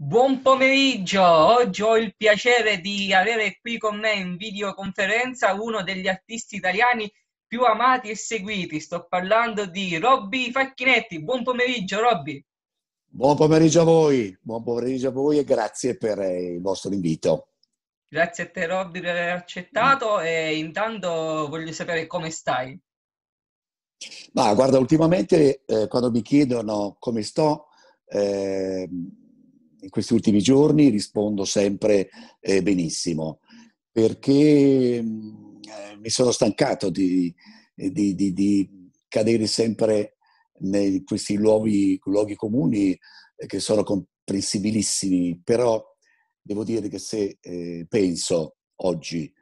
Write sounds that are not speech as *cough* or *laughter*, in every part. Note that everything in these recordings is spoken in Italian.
Buon pomeriggio, oggi ho il piacere di avere qui con me in videoconferenza uno degli artisti italiani più amati e seguiti, sto parlando di Robby Facchinetti. Buon pomeriggio Robby. Buon pomeriggio a voi, buon pomeriggio a voi e grazie per eh, il vostro invito. Grazie a te Robby per aver accettato mm. e intanto voglio sapere come stai. Ma guarda, ultimamente eh, quando mi chiedono come sto, eh, in questi ultimi giorni rispondo sempre eh, benissimo, perché mm, eh, mi sono stancato di, di, di, di cadere sempre in questi luoghi, luoghi comuni eh, che sono comprensibilissimi, però devo dire che se eh, penso oggi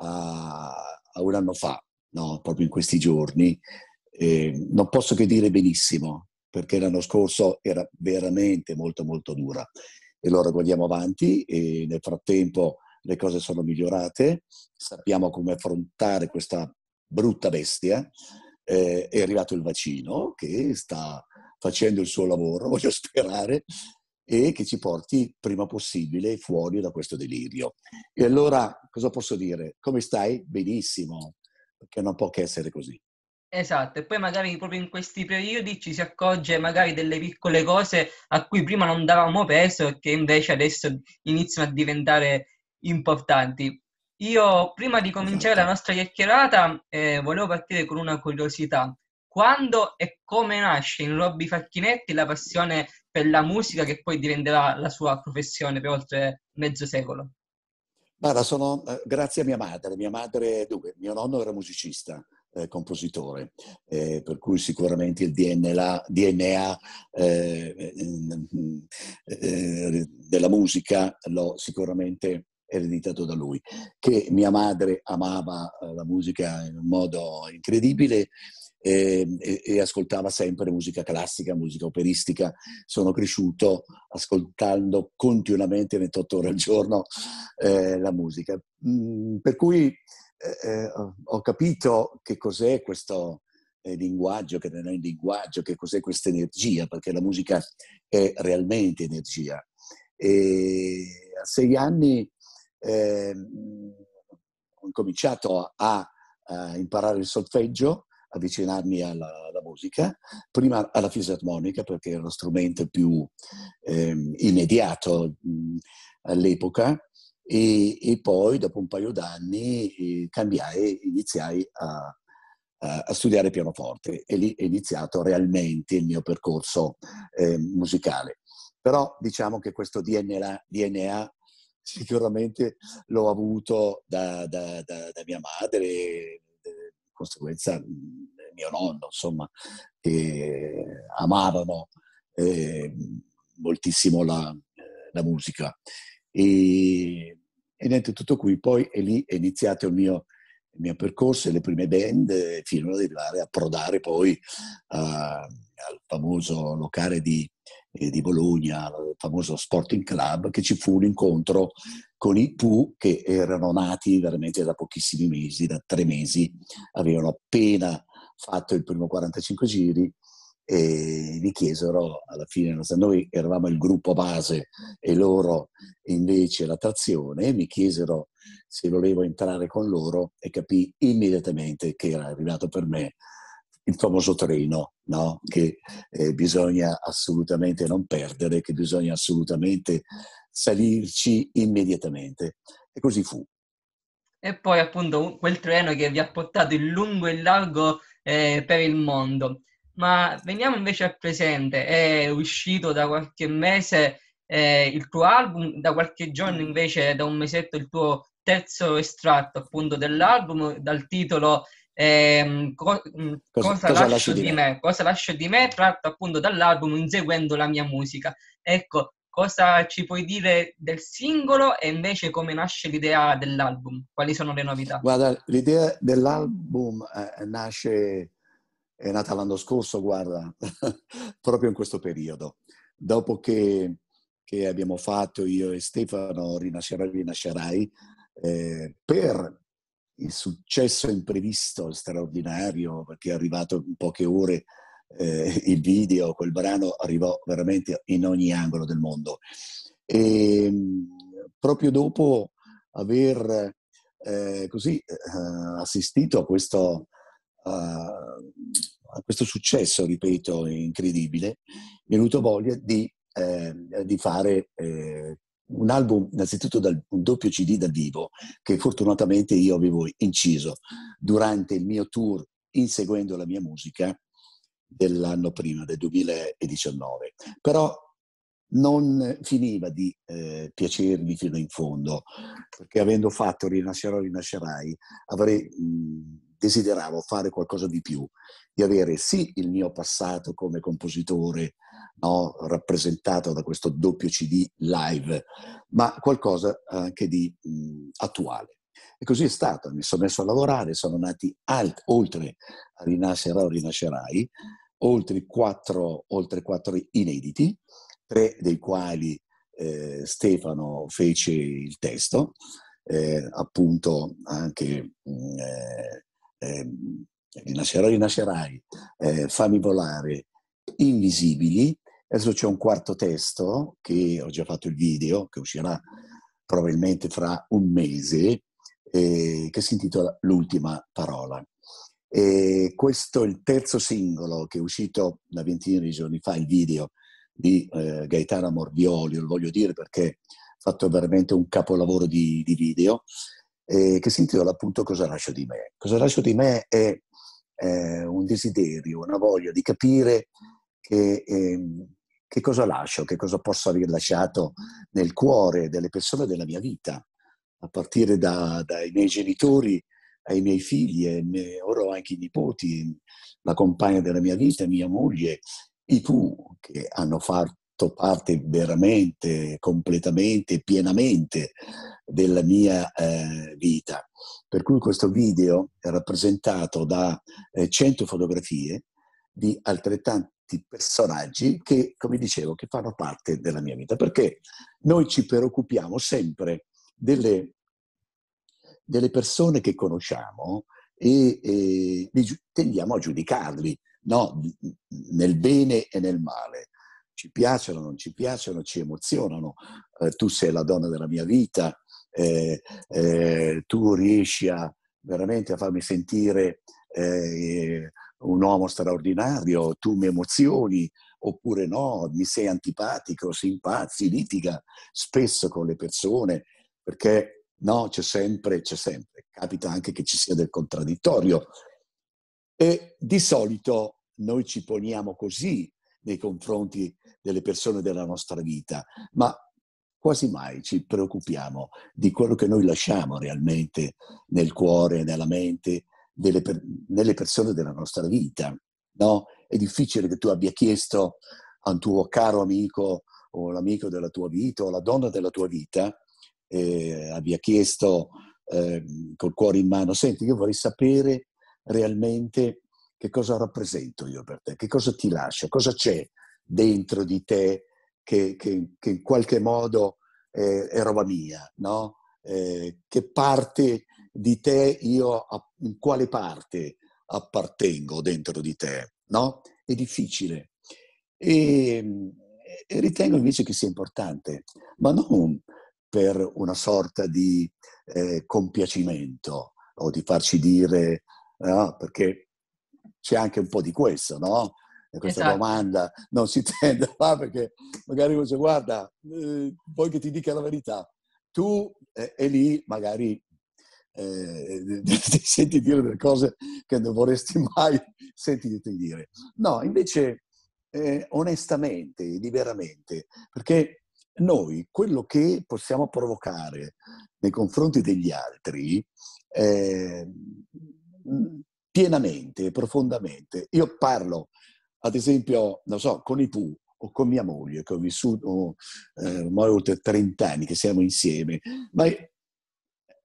a, a, un anno fa, no, proprio in questi giorni, eh, non posso che dire benissimo, perché l'anno scorso era veramente molto molto dura. E allora guardiamo avanti e nel frattempo le cose sono migliorate, sappiamo come affrontare questa brutta bestia. Eh, è arrivato il vaccino che sta facendo il suo lavoro, *laughs* voglio sperare, e che ci porti prima possibile fuori da questo delirio. E allora cosa posso dire? Come stai? Benissimo, perché non può che essere così. Esatto, e poi magari proprio in questi periodi ci si accorge magari delle piccole cose a cui prima non davamo peso e che invece adesso iniziano a diventare importanti. Io prima di cominciare la esatto. nostra chiacchierata eh, volevo partire con una curiosità. Quando e come nasce in Robby Facchinetti la passione per la musica che poi diventerà la sua professione per oltre mezzo secolo? Guarda, sono eh, grazie a mia madre. Mia madre, dunque, mio nonno era musicista, eh, compositore, eh, per cui sicuramente il DNA, DNA eh, eh, della musica l'ho sicuramente ereditato da lui, che mia madre amava eh, la musica in un modo incredibile ehm, e, e, ascoltava sempre musica classica, musica operistica. Sono cresciuto ascoltando continuamente 28 ore al giorno eh, la musica. Mm, per cui eh, eh ho capito che cos'è questo eh, linguaggio, che non è il linguaggio, che cos'è questa energia, perché la musica è realmente energia. E a sei anni eh, ho cominciato a, a, imparare il solfeggio, avvicinarmi alla, alla, musica, prima alla fisarmonica perché era lo strumento più ehm, immediato mh, mm, all'epoca, e, e poi dopo un paio d'anni eh, cambiai, iniziai a, a studiare pianoforte e lì è iniziato realmente il mio percorso eh, musicale. Però diciamo che questo DNA, DNA sicuramente l'ho avuto da, da, da, da mia madre, eh, di conseguenza mm, mio nonno, insomma, che amavano eh, moltissimo la, eh, la musica. E e niente, tutto qui. Poi è lì è iniziato il mio, il mio percorso e le prime band eh, fino ad arrivare a prodare poi uh, al famoso locale di, eh, di Bologna, al famoso Sporting Club, che ci fu l'incontro con i Pooh che erano nati veramente da pochissimi mesi, da tre mesi, avevano appena fatto il primo 45 giri e mi chiesero alla fine, noi eravamo il gruppo base e loro invece la trazione, mi chiesero se volevo entrare con loro e capì immediatamente che era arrivato per me il famoso treno no? che eh, bisogna assolutamente non perdere, che bisogna assolutamente salirci immediatamente. E così fu. E poi appunto quel treno che vi ha portato in lungo e in largo eh, per il mondo. Ma veniamo invece al presente, è uscito da qualche mese eh, il tuo album, da qualche giorno invece, da un mesetto, il tuo terzo estratto appunto dell'album dal titolo ehm, co- mm, cosa, cosa, lascio, lascio di me? me? Cosa lascio di me? Tratto appunto dall'album Inseguendo la mia musica. Ecco, cosa ci puoi dire del singolo e invece come nasce l'idea dell'album? Quali sono le novità? Guarda, l'idea dell'album eh, nasce è nata l'anno scorso, guarda, *laughs* proprio in questo periodo. Dopo che, che, abbiamo fatto io e Stefano Rinascerai, Rinascerai, eh, per il successo imprevisto, straordinario, perché è arrivato in poche ore eh, il video, quel brano arrivò veramente in ogni angolo del mondo. E ehm, proprio dopo aver eh, così eh, assistito a questo a questo successo, ripeto, incredibile, mi è venuto voglia di, eh, di fare eh, un album, innanzitutto dal, un doppio CD dal vivo, che fortunatamente io avevo inciso durante il mio tour inseguendo la mia musica dell'anno prima, del 2019. Però non finiva di eh, piacermi fino in fondo, perché avendo fatto Rinascerò, Rinascerai, avrei... Mh, desideravo fare qualcosa di più, di avere sì il mio passato come compositore no, rappresentato da questo doppio CD live, ma qualcosa anche di mh, attuale. E così è stato, mi sono messo a lavorare, sono nati alt- oltre a Rinascerà o Rinascerai, oltre quattro, oltre quattro inediti, tre dei quali eh, Stefano fece il testo, eh, appunto anche eh, eh, rinascerò, rinascerai, eh, fammi volare, invisibili. Adesso c'è un quarto testo che ho già fatto il video, che uscirà probabilmente fra un mese, eh, che si intitola L'ultima parola. E questo è il terzo singolo che è uscito una ventina di giorni fa, il video di eh, Gaetano Morbioli, lo voglio dire perché ha fatto veramente un capolavoro di, di video eh, che si intitola appunto Cosa lascio di me. Cosa lascio di me è eh, un desiderio, una voglia di capire che, ehm, che cosa lascio, che cosa posso aver lasciato nel cuore delle persone della mia vita, a partire da, dai miei genitori ai miei figli, ai miei, ora ho anche i nipoti, la compagna della mia vita, mia moglie, i tu che hanno fatto parte veramente, completamente, pienamente della mia eh, vita. Per cui questo video è rappresentato da eh, 100 fotografie di altrettanti personaggi che, come dicevo, che fanno parte della mia vita, perché noi ci preoccupiamo sempre delle, delle persone che conosciamo e, e tendiamo a giudicarli, no? nel bene e nel male ci piacciono, non ci piacciono, ci emozionano. Eh, tu sei la donna della mia vita, eh, eh, tu riesci a veramente a farmi sentire eh, un uomo straordinario, tu mi emozioni oppure no, mi sei antipatico, si impazzi, litiga spesso con le persone, perché no, c'è sempre, c'è sempre, capita anche che ci sia del contraddittorio. E di solito noi ci poniamo così nei confronti delle persone della nostra vita, ma quasi mai ci preoccupiamo di quello che noi lasciamo realmente nel cuore, nella mente, delle, nelle persone della nostra vita. No? È difficile che tu abbia chiesto a un tuo caro amico o l'amico della tua vita o la donna della tua vita, eh, abbia chiesto eh, col cuore in mano, senti, io vorrei sapere realmente che cosa rappresento io per te, che cosa ti lascio, cosa c'è dentro di te che, che, che in qualche modo eh, è roba mia, no? Eh, che parte di te io, in quale parte appartengo dentro di te, no? È difficile. E, ehm, e ritengo invece che sia importante, ma non per una sorta di eh, compiacimento o di farci dire, no? Ah, perché c'è anche un po' di questo, no? questa esatto. domanda non si *laughs* tende a fare perché magari uno dice guarda, eh, poi che ti dica la verità, tu eh, e lì magari eh, *laughs* ti senti dire delle cose che non vorresti mai *laughs* sentirti dire. No, invece eh, onestamente, liberamente, perché noi quello che possiamo provocare nei confronti degli altri eh, mm, pienamente, profondamente, io parlo ad esempio, non so, con i Pooh o con mia moglie, che ho vissuto eh, ormai oltre 30 anni, che siamo insieme, ma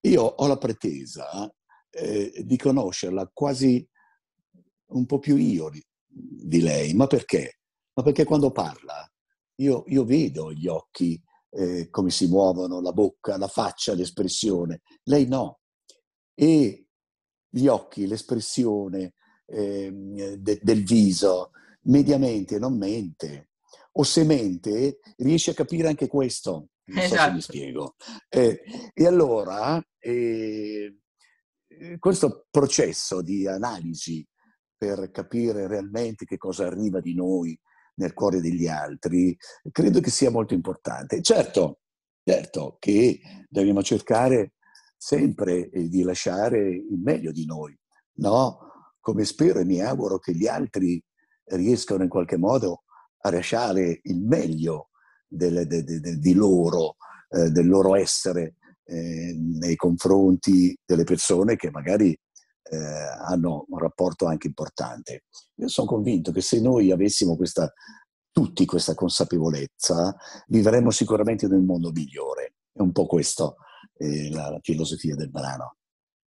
io ho la pretesa eh, di conoscerla quasi un po' più io di, di lei. Ma perché? Ma perché quando parla io, io vedo gli occhi, eh, come si muovono, la bocca, la faccia, l'espressione. Lei no. E gli occhi, l'espressione eh, de, del viso, mediamente non mente, o se mente riesce a capire anche questo. Non so se mi esatto. spiego. Eh, e allora eh, eh, questo processo di analisi per capire realmente che cosa arriva di noi nel cuore degli altri, credo che sia molto importante. Certo, certo che dobbiamo cercare sempre eh, di lasciare il meglio di noi, no? Come spero e mi auguro che gli altri riescono in qualche modo a lasciare il meglio del, de, de, de, di loro, eh, del loro essere eh, nei confronti delle persone che magari eh, hanno un rapporto anche importante. Io sono convinto che se noi avessimo questa, tutti questa consapevolezza, vivremmo sicuramente in un mondo migliore. È un po' questa la, eh, la filosofia del brano.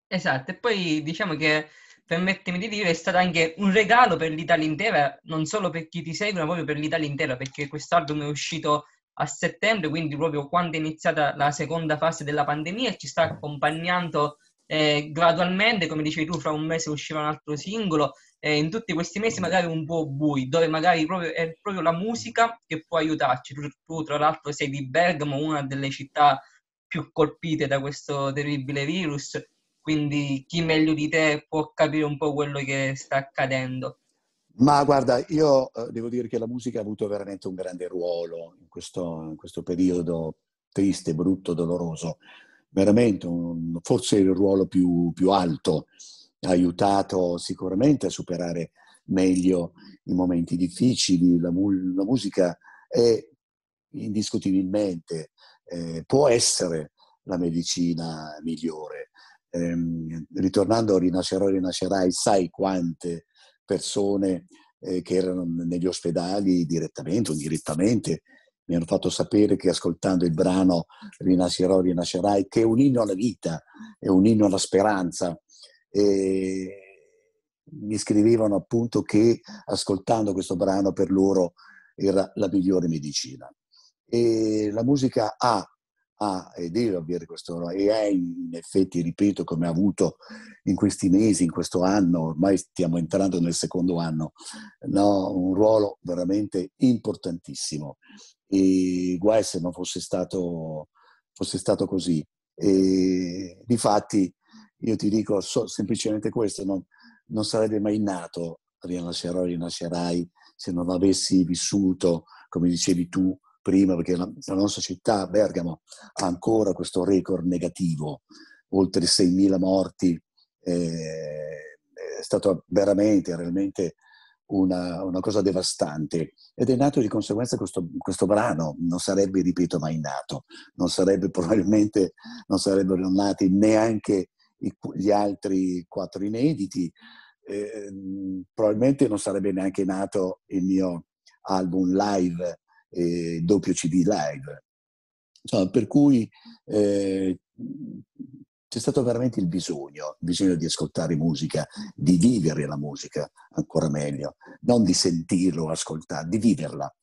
Esatto, e poi diciamo che permettimi di dire, è stato anche un regalo per l'Italia intera, non solo per chi ti segue, ma proprio per l'Italia intera, perché quest'album è uscito a settembre, quindi proprio quando è iniziata la seconda fase della pandemia e ci sta accompagnando eh, gradualmente, come dicevi tu, fra un mese uscirà un altro singolo, eh, in tutti questi mesi magari un po' bui, dove magari proprio, è proprio la musica che può aiutarci. Tu, tu tra l'altro sei di Bergamo, una delle città più colpite da questo terribile virus, quindi chi meglio di te può capire un po' quello che sta accadendo? Ma guarda, io eh, devo dire che la musica ha avuto veramente un grande ruolo in questo, in questo periodo triste, brutto, doloroso, veramente un, forse il ruolo più, più alto, ha aiutato sicuramente a superare meglio i momenti difficili, la, mu- la musica è indiscutibilmente, eh, può essere la medicina migliore ehm, ritornando a Rinascerò, rinascerai, sai quante persone eh, che erano negli ospedali direttamente o indirettamente mi hanno fatto sapere che ascoltando il brano Rinascerò, rinascerai, che è un inno alla vita, è un inno alla speranza. E mi scrivevano appunto che ascoltando questo brano per loro era la migliore medicina. E la musica ha ha, ah, e deve avere questo, ruolo e è in effetti, ripeto, come ha avuto in questi mesi, in questo anno, ormai stiamo entrando nel secondo anno, no, un ruolo veramente importantissimo. E guai se non fosse stato, fosse stato così. E difatti, io ti dico so, semplicemente questo, non, non sarebbe mai nato rinascerò, rinascerai, se non avessi vissuto, come dicevi tu, prima, perché la, la nostra città, Bergamo, ha ancora questo record negativo, oltre 6.000 morti, eh, è stata veramente, realmente una, una, cosa devastante ed è nato di conseguenza questo, questo, brano, non sarebbe, ripeto, mai nato, non sarebbe probabilmente, non sarebbero nati neanche gli altri quattro inediti, eh, probabilmente non sarebbe neanche nato il mio album live e WCD Live. Insomma, per cui eh, c'è stato veramente il bisogno, il bisogno di ascoltare musica, di vivere la musica ancora meglio, non di sentirla o ascoltarla, di viverla,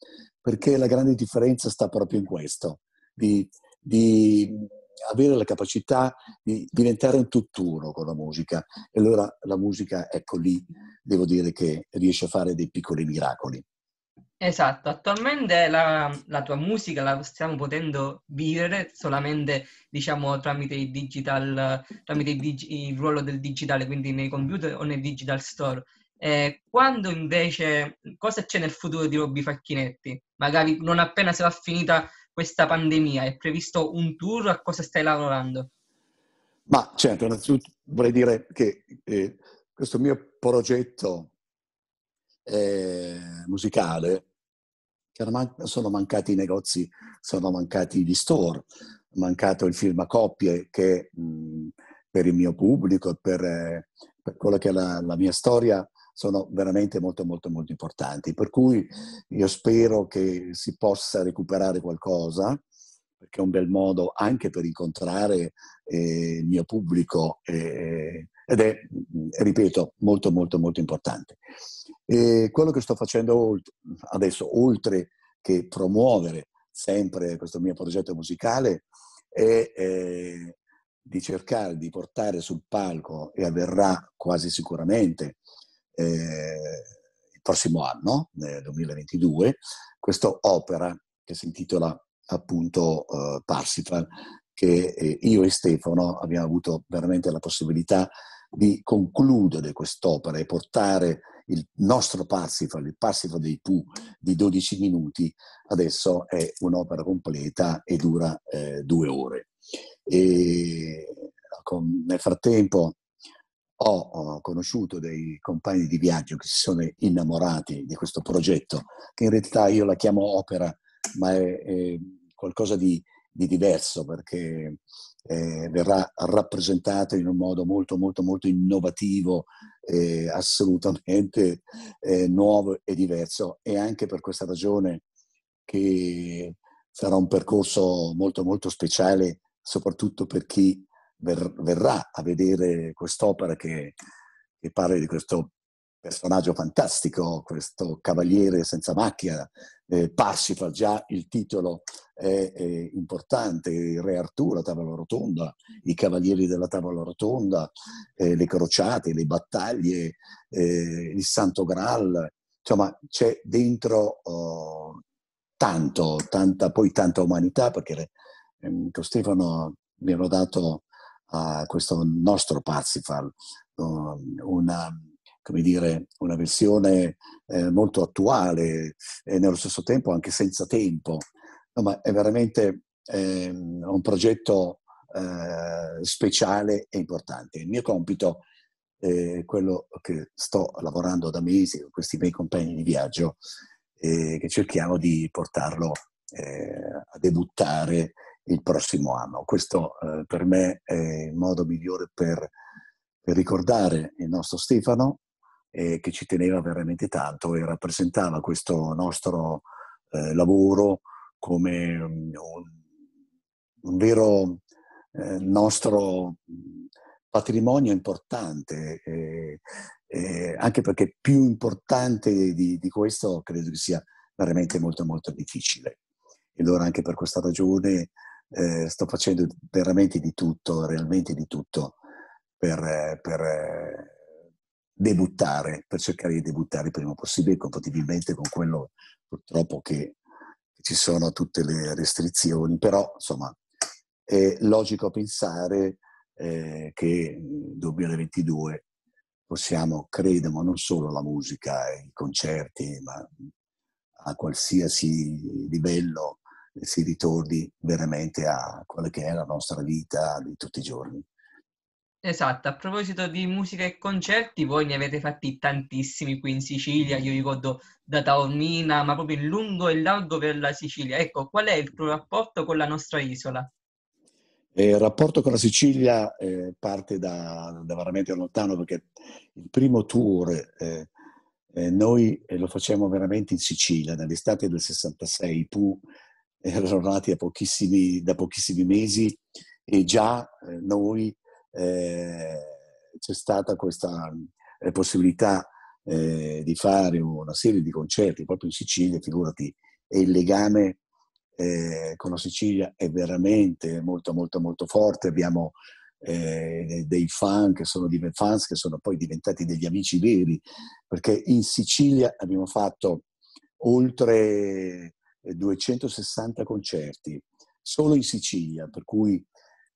perché la grande differenza sta proprio in questo, di, di avere la capacità di diventare un tutt'uno con la musica. E allora la musica, ecco lì, devo dire che riesce a fare dei piccoli miracoli. Esatto, attualmente la, la, tua musica la stiamo potendo vivere solamente diciamo, tramite, il, digital, tramite il, dig, il ruolo del digitale, quindi nei computer o nei digital store. Eh, quando invece, cosa c'è nel futuro di Robby Facchinetti? Magari non appena sarà finita questa pandemia, è previsto un tour, a cosa stai lavorando? Ma certo, innanzitutto vorrei dire che eh, questo mio progetto eh, musicale sono mancati i negozi, sono mancati gli store, mancato il film a coppie che mh, mhmm, per il mio pubblico, per, eh, per quella che è la, la, mia storia, sono veramente molto molto molto importanti. Per cui io spero che si possa recuperare qualcosa, perché è un bel modo anche per incontrare eh, il mio pubblico. Eh, ed è, ripeto, molto molto molto importante. E quello che sto facendo adesso, oltre che promuovere sempre questo mio progetto musicale, è, è di cercare di portare sul palco, e avverrà quasi sicuramente eh, il prossimo anno, eh, nel 2022, questa opera che si intitola appunto eh, Parsifal, che eh, io e Stefano abbiamo avuto veramente la possibilità di di concludere quest'opera e portare il nostro Parsifal, il Parsifal dei Pooh di 12 minuti, adesso è un'opera completa e dura eh, due ore. E con, nel frattempo ho, ho, conosciuto dei compagni di viaggio che si sono innamorati di questo progetto, che in realtà io la chiamo opera, ma è, è qualcosa di, di diverso perché eh, verrà rappresentato in un modo molto molto molto innovativo, eh, assolutamente eh, nuovo e diverso. E anche per questa ragione che sarà un percorso molto molto speciale, soprattutto per chi ver- verrà a vedere quest'opera che, che parla di questo personaggio fantastico, questo cavaliere senza macchia, eh, Parsifal, già il titolo è, è importante, il Re Artù, la Tavola Rotonda, i Cavalieri della Tavola Rotonda, eh, le crociate, le battaglie, eh, il Santo Graal, insomma c'è dentro oh, tanto, tanta, poi tanta umanità, perché ehm, con Stefano mi hanno dato a questo nostro Parsifal oh, una, come dire, una versione eh, molto attuale e nello stesso tempo anche senza tempo, No, ma è veramente eh, un progetto eh, speciale e importante. Il mio compito, eh, quello che sto lavorando da mesi con questi miei compagni di viaggio, eh, che cerchiamo di portarlo eh, a debuttare il prossimo anno. Questo eh, per me è il modo migliore per, per ricordare il nostro Stefano, eh, che ci teneva veramente tanto e rappresentava questo nostro lavoro come mm, un, un vero eh, nostro mm, patrimonio importante, eh, eh, anche perché più importante di, di, questo credo che sia veramente molto molto difficile. E allora anche per questa ragione eh, sto facendo veramente di tutto, realmente di tutto per, per eh, debuttare, per cercare di debuttare il prima possibile, compatibilmente con quello purtroppo che ci sono tutte le restrizioni, però insomma è logico pensare eh, che nel 2022 possiamo, credo, ma non solo la musica, eh, i concerti, ma a qualsiasi livello si ritorni veramente a quella che è la nostra vita di tutti i giorni. Esatto, a proposito di musica e concerti, voi ne avete fatti tantissimi qui in Sicilia, io ricordo da Taormina, ma proprio in lungo e largo per la Sicilia. Ecco, qual è il tuo rapporto con la nostra isola? Eh, il rapporto con la Sicilia eh, parte da, da, veramente lontano perché il primo tour eh, eh noi eh, lo facciamo veramente in Sicilia, nell'estate del 66, i Pooh erano nati da pochissimi, da pochissimi mesi e già eh, noi eh, c'è stata questa eh, possibilità eh, di fare una serie di concerti proprio in Sicilia, figurati, e il legame eh, con la Sicilia è veramente molto molto molto forte. Abbiamo dei fan che, sono, fans che sono poi diventati degli amici veri, perché in Sicilia abbiamo fatto oltre 260 concerti solo in Sicilia, per cui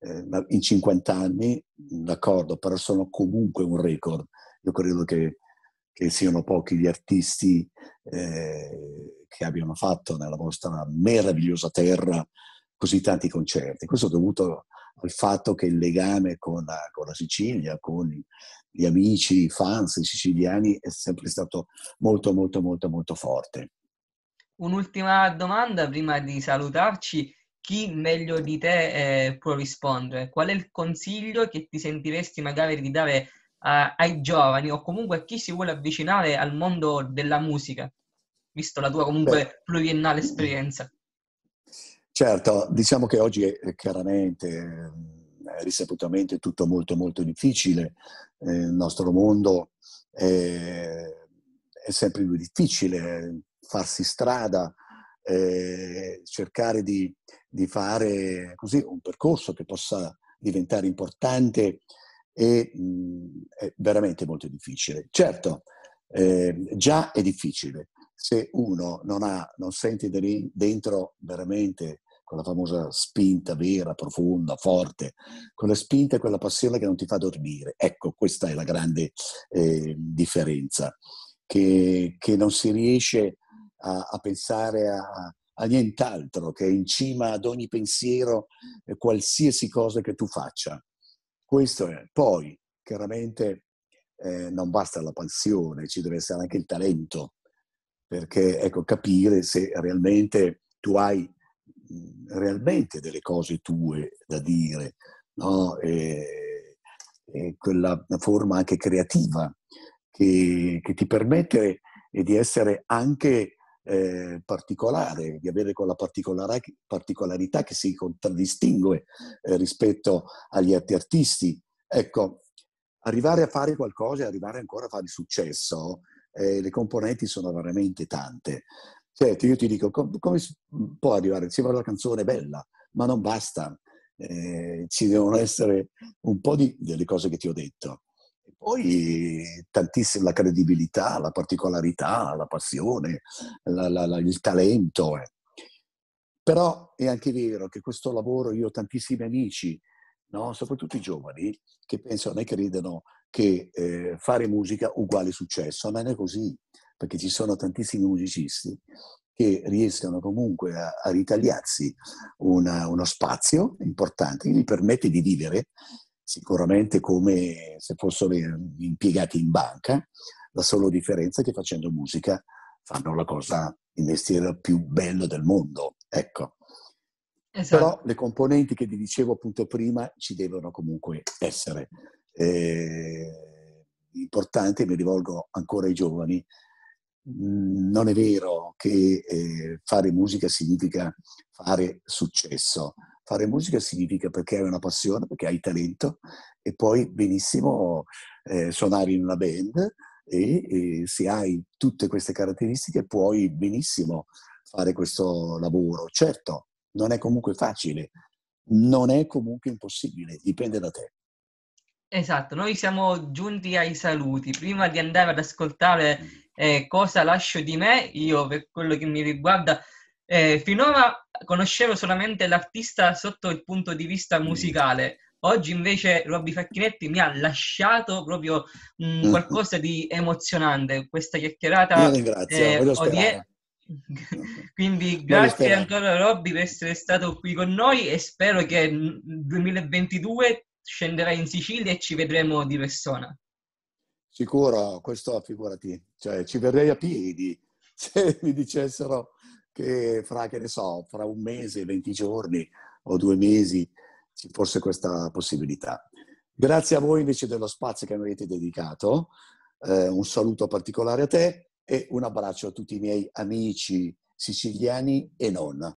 eh, in 50 anni, d'accordo, però sono comunque un record. Io credo che, che siano pochi gli artisti eh, che abbiano fatto nella vostra meravigliosa terra così tanti concerti. Questo è dovuto al fatto che il legame con la, con la Sicilia, con gli amici, i fans i siciliani è sempre stato molto, molto, molto, molto forte. Un'ultima domanda prima di salutarci chi meglio di te eh, può rispondere? Qual è il consiglio che ti sentiresti magari di dare a, eh, ai giovani o comunque a chi si vuole avvicinare al mondo della musica, visto la tua comunque Beh. pluriennale esperienza? Certo, diciamo che oggi è chiaramente è eh, risaputamente tutto molto molto difficile, eh, il nostro mondo è, è sempre più difficile farsi strada, eh, cercare di, di fare così un percorso che possa diventare importante e, mh, mm, è veramente molto difficile. Certo, eh, già è difficile se uno non, ha, non sente dentro veramente quella famosa spinta vera, profonda, forte, quella spinta e quella passione che non ti fa dormire. Ecco, questa è la grande eh, differenza, che, che, non si riesce a, a pensare a, a nient'altro, che in cima ad ogni pensiero, eh, qualsiasi cosa che tu faccia. Questo è. Poi, chiaramente, eh, non basta la passione, ci deve essere anche il talento, perché ecco, capire se realmente tu hai realmente delle cose tue da dire, no? e, e quella forma anche creativa che, che ti permette di essere anche eh, particolare, di avere quella particolarità che si contraddistingue eh, rispetto agli altri artisti. Ecco, arrivare a fare qualcosa e arrivare ancora a fare successo, eh, le componenti sono veramente tante. Certo, io ti dico, com- come si può arrivare? Si vuole la canzone bella, ma non basta. Eh, ci devono essere un po' di, delle cose che ti ho detto poi tantissima la credibilità, la particolarità, la passione, la, la, la, il talento. Eh. Però è anche vero che questo lavoro, io ho tantissimi amici, no? soprattutto i giovani, che pensano e credono che eh, fare musica uguale successo. Non è così, perché ci sono tantissimi musicisti che riescono comunque a, a ritagliarsi una, uno spazio importante che gli permette di vivere sicuramente come se fossero impiegati in banca, la sola differenza è che facendo musica fanno la cosa, il mestiere più bello del mondo, ecco. Esatto. Però le componenti che vi dicevo appunto prima ci devono comunque essere. Eh, importante, mi rivolgo ancora ai giovani, mm, non è vero che eh, fare musica significa fare successo. Fare musica significa perché hai una passione, perché hai talento e poi benissimo eh, suonare in una band e, e se hai tutte queste caratteristiche puoi benissimo fare questo lavoro. Certo, non è comunque facile, non è comunque impossibile, dipende da te. Esatto, noi siamo giunti ai saluti. Prima di andare ad ascoltare mm. eh, cosa lascio di me, io per quello che mi riguarda eh, finora conoscevo solamente l'artista sotto il punto di vista musicale. Oggi invece Robby Facchinetti mi ha lasciato proprio mm, mh, mm-hmm. qualcosa di emozionante. Questa chiacchierata eh, odierna. *laughs* Quindi grazie ancora Robby per essere stato qui con noi e spero che nel 2022 scenderai in Sicilia e ci vedremo di persona. Sicuro, questo figurati, cioè ci verrei a piedi *laughs* se mi dicessero che fra, che ne so, fra un mese, 20 giorni o due mesi ci fosse questa possibilità. Grazie a voi invece dello spazio che mi avete dedicato, eh, un saluto particolare a te e un abbraccio a tutti i miei amici siciliani e non.